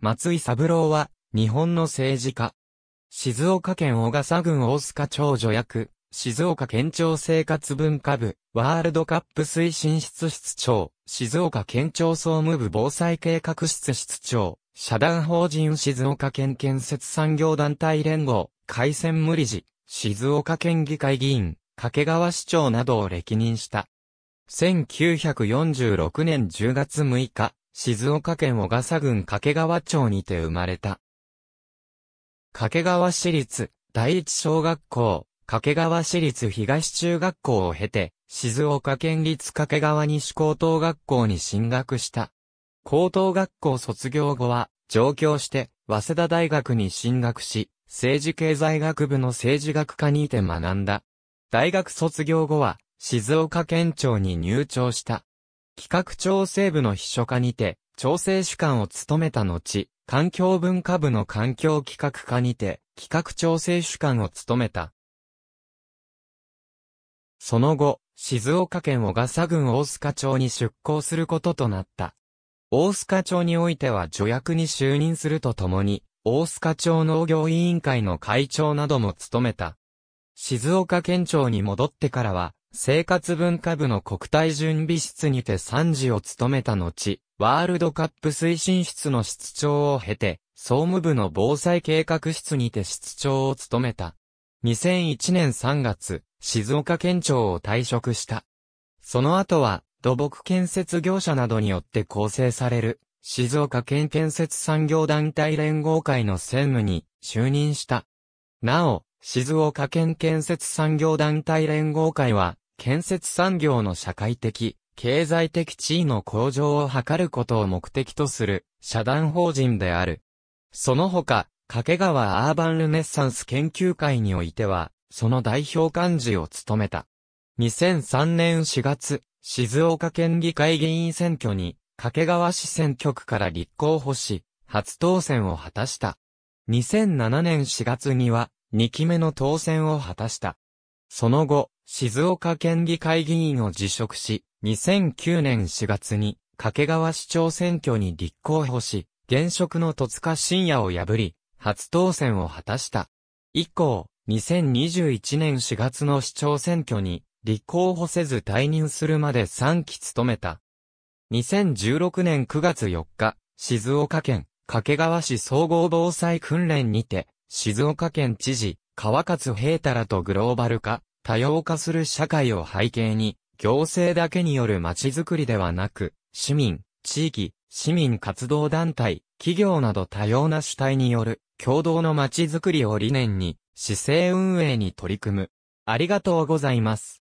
松井三郎は、日本の政治家。静岡県小笠郡大須賀町女役、静岡県庁生活文化部、ワールドカップ推進室室長、静岡県庁総務部防災計画室室長、社団法人静岡県建設産業団体連合、海鮮無理事、静岡県議会議員、掛川市長などを歴任した。1946年10月6日、静岡県小笠郡掛川町にて生まれた。掛川市立第一小学校、掛川市立東中学校を経て、静岡県立掛川西高等学校に進学した。高等学校卒業後は、上京して、早稲田大学に進学し、政治経済学部の政治学科にて学んだ。大学卒業後は、静岡県庁に入庁した。企画調整部の秘書課にて、調整主管を務めた後、環境文化部の環境企画課にて、企画調整主管を務めた。その後、静岡県小笠郡大須賀町に出向することとなった。大須賀町においては助役に就任するとともに、大須賀町農業委員会の会長なども務めた。静岡県庁に戻ってからは、生活文化部の国体準備室にて参事を務めた後、ワールドカップ推進室の室長を経て、総務部の防災計画室にて室長を務めた。2001年3月、静岡県庁を退職した。その後は、土木建設業者などによって構成される、静岡県建設産業団体連合会の専務に就任した。なお、静岡県建設産業団体連合会は、建設産業の社会的、経済的地位の向上を図ることを目的とする社団法人である。その他、掛川アーバンルネッサンス研究会においては、その代表幹事を務めた。2003年4月、静岡県議会議員選挙に、掛川市選挙区から立候補し、初当選を果たした。2007年4月には、2期目の当選を果たした。その後、静岡県議会議員を辞職し、2009年4月に、掛川市長選挙に立候補し、現職の戸塚信也を破り、初当選を果たした。以降、2021年4月の市長選挙に、立候補せず退任するまで3期務めた。2016年9月4日、静岡県掛川市総合防災訓練にて、静岡県知事、川勝平太らとグローバル化、多様化する社会を背景に、行政だけによる街づくりではなく、市民、地域、市民活動団体、企業など多様な主体による共同の街づくりを理念に、市政運営に取り組む。ありがとうございます。